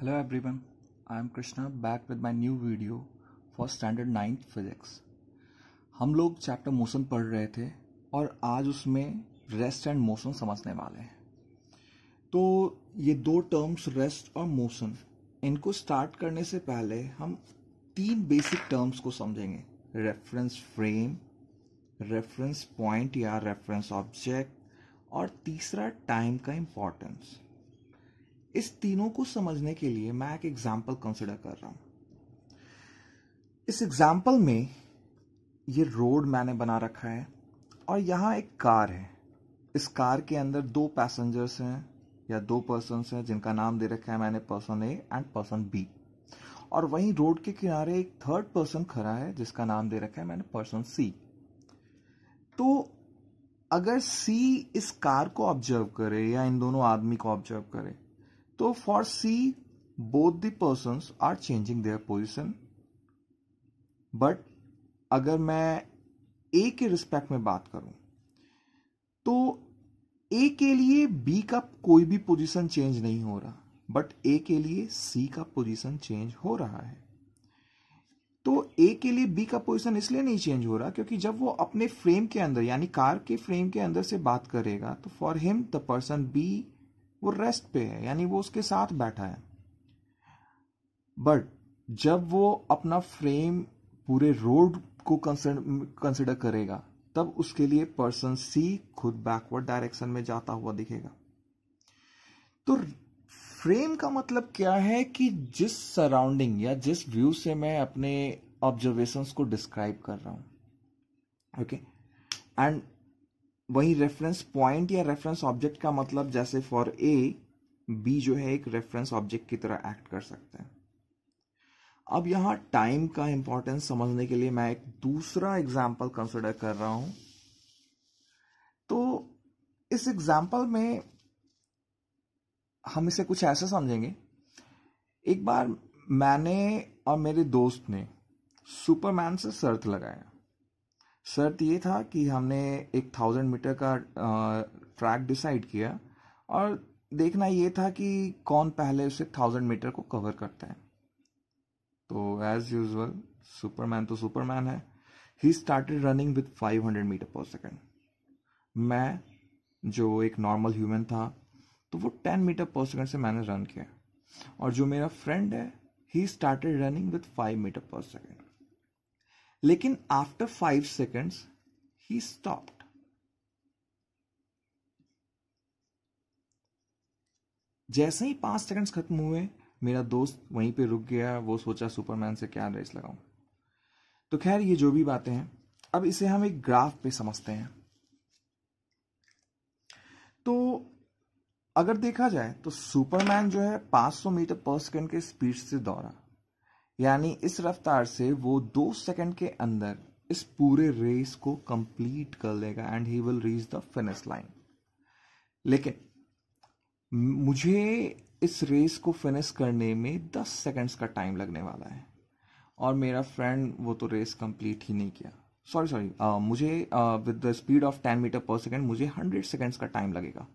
hello everyone I am Krishna back with my new video for standard ninth physics हम लोग chapter motion पढ़ रहे थे और आज उसमें रेस्ट एंड मोशन समझने वाले हैं तो ये दो टर्म्स रेस्ट और मोशन इनको स्टार्ट करने से पहले हम तीन बेसिक टर्म्स को समझेंगे रेफरेंस फ्रेम रेफरेंस पॉइंट या रेफरेंस ऑब्जेक्ट और तीसरा टाइम का इम्पोर्टेंस इस तीनों को समझने के लिए मैं एक एग्जाम्पल कंसिडर कर रहा हूं इस एग्जाम्पल में ये रोड मैंने बना रखा है और यहां एक कार है इस कार के अंदर दो पैसेंजर्स हैं या दो पर्सन हैं जिनका नाम दे रखा है मैंने person A and person B और वहीं रोड के किनारे एक थर्ड पर्सन खड़ा है जिसका नाम दे रखा है मैंने पर्सन सी तो अगर सी इस कार को ऑब्जर्व करे या इन दोनों आदमी को ऑब्जर्व करे तो for C both persons are changing changing position but अगर मैं ए के रिस्पेक्ट में बात करूं तो ए के लिए बी का कोई भी पोजिशन चेंज नहीं हो रहा बट ए के लिए सी का पोजिशन चेंज हो रहा है तो ए के लिए बी का पोजीशन इसलिए नहीं चेंज हो रहा क्योंकि जब वो अपने फ्रेम के अंदर यानी कार के फ्रेम के अंदर से बात करेगा तो for him the person B वो रेस्ट पे है यानी वो उसके साथ बैठा है बट जब वो अपना फ्रेम पूरे रोड को कंसिडर करेगा तब उसके लिए पर्सन सी खुद बैकवर्ड डायरेक्शन में जाता हुआ दिखेगा तो फ्रेम का मतलब क्या है कि जिस सराउंडिंग या जिस व्यू से मैं अपने ऑब्जर्वेशंस को डिस्क्राइब कर रहा हूं ओके एंड वही रेफरेंस पॉइंट या रेफरेंस ऑब्जेक्ट का मतलब जैसे फॉर ए बी जो है एक रेफरेंस ऑब्जेक्ट की तरह एक्ट कर सकते हैं अब यहाँ टाइम का इंपॉर्टेंस समझने के लिए मैं एक दूसरा एग्जाम्पल कंसिडर कर रहा हूं तो इस एग्जाम्पल में हम इसे कुछ ऐसा समझेंगे एक बार मैंने और मेरे दोस्त ने सुपरमैन से शर्त लगाया शर्त ये था कि हमने एक थाउजेंड मीटर का ट्रैक डिसाइड किया और देखना ये था कि कौन पहले उसे थाउजेंड मीटर को कवर करता है तो एज यूजल सुपरमैन तो सुपरमैन है he started running with five hundred meter per second मैं जो एक नॉर्मल ह्यूमन था तो वो टेन मीटर पर सेकेंड से मैंने रन किया और जो मेरा फ्रेंड है he started running with five meter per second लेकिन after five seconds he stopped जैसे ही पांच सेकंड्स खत्म हुए मेरा दोस्त वहीं पे रुक गया वो सोचा सुपरमैन से क्या रेस लगाऊं तो खैर ये जो भी बातें हैं अब इसे हम एक ग्राफ पे समझते हैं तो अगर देखा जाए तो सुपरमैन जो है 500 मीटर पर सेकंड के स्पीड से दौड़ा यानी इस रफ्तार से वो दो सेकंड के अंदर इस पूरे रेस को कंप्लीट कर लेगा and he will reach the finish line लेकिन मुझे इस रेस को फिनिश करने में दस सेकंड्स का टाइम लगने वाला है और मेरा फ्रेंड वो तो रेस कंप्लीट ही नहीं किया सॉरी सॉरी मुझे with the speed of ten meter per second मुझे हंड्रेड सेकेंड्स का टाइम लगेगा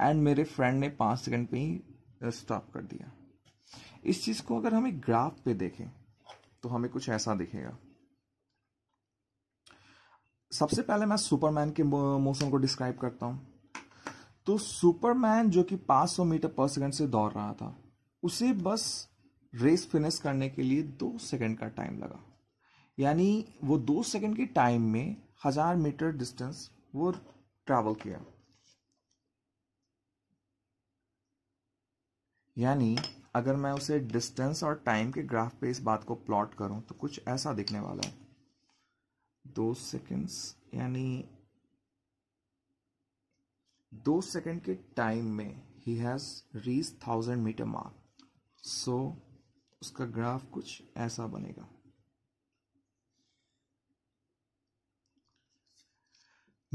एंड मेरे फ्रेंड ने पाँच सेकेंड पे ही स्टॉप कर दिया इस चीज को अगर हम एक ग्राफ पे देखें तो हमें कुछ ऐसा दिखेगा सबसे पहले मैं सुपरमैन के मोशन को डिस्क्राइब करता हूं तो सुपरमैन जो कि 500 मीटर पर सेकंड से दौड़ रहा था उसे बस रेस फिनिश करने के लिए दो सेकंड का टाइम लगा यानी वो दो सेकंड के टाइम में हजार मीटर डिस्टेंस वो ट्रैवल किया यानी अगर मैं उसे डिस्टेंस और टाइम के ग्राफ पे इस बात को प्लॉट करूं तो कुछ ऐसा दिखने वाला है दो सेकंड्स यानी दो सेकंड के टाइम में he has reach thousand meter mark so उसका ग्राफ कुछ ऐसा बनेगा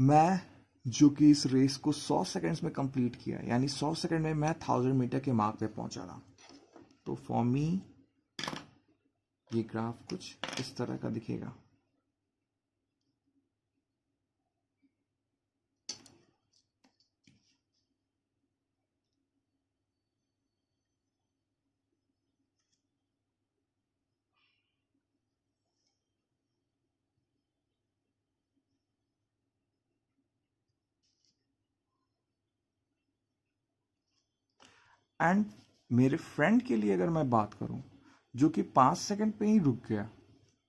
मैं जो कि इस रेस को 100 सेकंड्स में कंप्लीट किया यानी 100 सेकंड में मैं 1000 मीटर के मार्क पे पहुंचा रहा तो फॉर मी ये ग्राफ कुछ इस तरह का दिखेगा एंड मेरे फ्रेंड के लिए अगर मैं बात करूं जो कि पाँच सेकंड पे ही रुक गया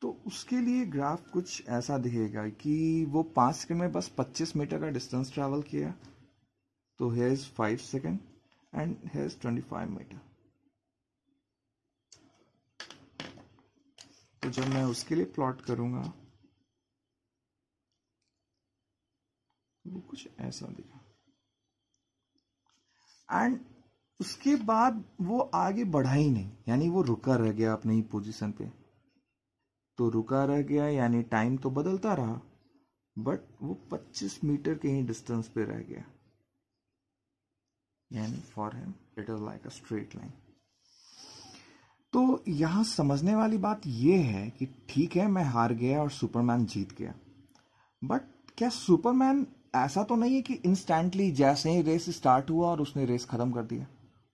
तो उसके लिए ग्राफ कुछ ऐसा दिखेगा कि वो पाँच सेकंड में बस पच्चीस मीटर का डिस्टेंस ट्रैवल किया तो has five second and has twenty five meter तो जब मैं उसके लिए प्लॉट करूंगा वो कुछ ऐसा दिखा एंड उसके बाद वो आगे बढ़ा ही नहीं यानी वो रुका रह गया अपनी ही पोजीशन पे तो रुका रह गया यानी टाइम तो बदलता रहा बट वो 25 मीटर के ही डिस्टेंस पे रह गया यानी for him it is like a straight line तो यहां समझने वाली बात यह है कि ठीक है मैं हार गया और सुपरमैन जीत गया बट क्या सुपरमैन ऐसा तो नहीं है कि इंस्टेंटली जैसे ही रेस स्टार्ट हुआ और उसने रेस खत्म कर दिया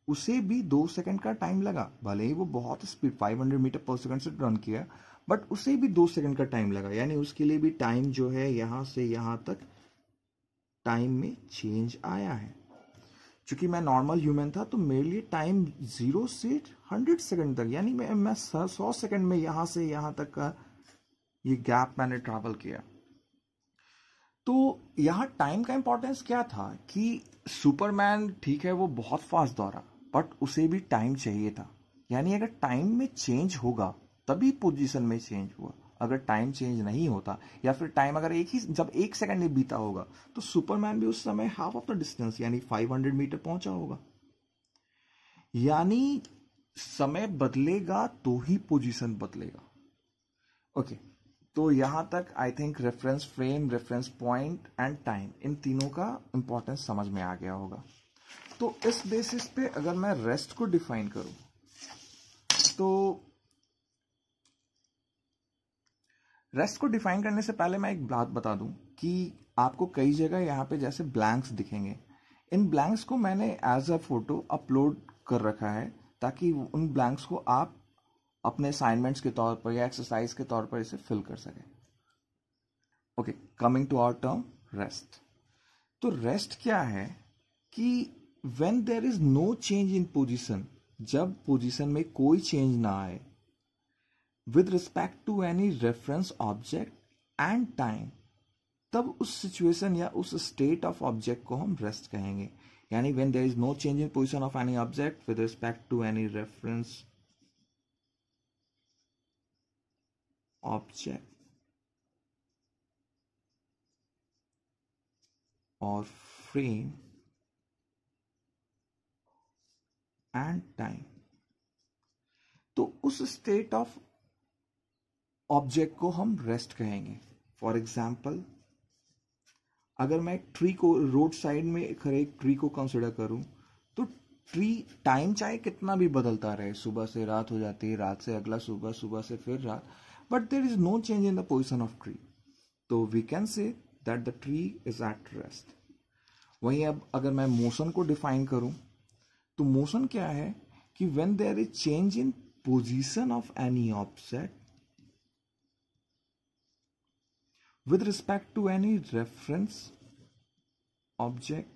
उसे भी दो सेकंड का टाइम लगा भले ही वो बहुत स्पीड 500 मीटर पर सेकंड से रन किया बट उसे भी दो सेकंड का टाइम लगा यानी उसके लिए भी टाइम जो है यहां से यहां तक टाइम में चेंज आया है चूंकि मैं नॉर्मल ह्यूमन था तो मेरे लिए टाइम जीरो से हंड्रेड सेकंड तक यानी मैं मैं सौ सेकंड में यहां से यहां तक का ये गैप मैंने ट्रैवल किया तो यहां टाइम का इंपॉर्टेंस क्या था कि सुपरमैन ठीक है वो बहुत फास्ट दौड़ा बट उसे भी टाइम चाहिए था यानी अगर टाइम में चेंज होगा तभी पोजीशन में चेंज हुआ अगर टाइम चेंज नहीं होता या फिर टाइम अगर एक ही जब एक सेकंड में बीता होगा तो सुपरमैन भी उस समय हाफ ऑफ द डिस्टेंस यानी 500 मीटर पहुंचा होगा यानी समय बदलेगा तो ही पोजीशन बदलेगा ओके okay, तो यहां तक I think reference frame reference point and time इन तीनों का इंपॉर्टेंस समझ में आ गया होगा तो इस बेसिस पे अगर मैं रेस्ट को डिफाइन करूं तो रेस्ट को डिफाइन करने से पहले मैं एक बात बता दूं कि आपको कई जगह यहां पे जैसे ब्लैंक्स दिखेंगे इन ब्लैंक्स को मैंने एज अ फोटो अपलोड कर रखा है ताकि उन ब्लैंक्स को आप अपने असाइनमेंट्स के तौर पर या एक्सरसाइज के तौर पर इसे फिल कर सकें okay coming to our term rest तो रेस्ट क्या है कि when there is no change in position जब पोजिशन में कोई चेंज ना आए with respect to any reference object and time तब उस सिचुएशन या उस स्टेट ऑफ ऑब्जेक्ट को हम रेस्ट कहेंगे यानी when there is no change in position of any object with respect to any reference object और फ्रेम एंड टाइम तो उस स्टेट ऑफ ऑब्जेक्ट को हम रेस्ट कहेंगे फॉर एग्जाम्पल अगर मैं ट्री को रोड साइड में खड़े ट्री को कंसिडर करूं तो ट्री टाइम चाहे कितना भी बदलता रहे सुबह से रात हो जाती है रात से अगला सुबह सुबह से फिर रात but there is no change in the position of tree तो we can say that the tree is at rest वहीं अब अगर मैं मोशन को डिफाइन करूं तो मोशन क्या है कि when there is change in position of any object with respect to any reference object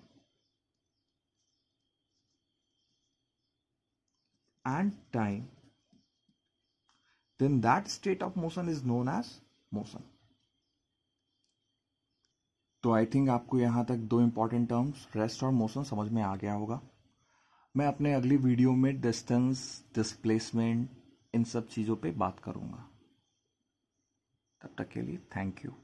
and time then that state of motion is known as motion तो आई थिंक आपको यहां तक दो इंपॉर्टेंट टर्म्स रेस्ट और motion समझ में आ गया होगा मैं अपने अगली वीडियो में डिस्टेंस डिस्प्लेसमेंट इन सब चीज़ों पे बात करूँगा तब तक के लिए थैंक यू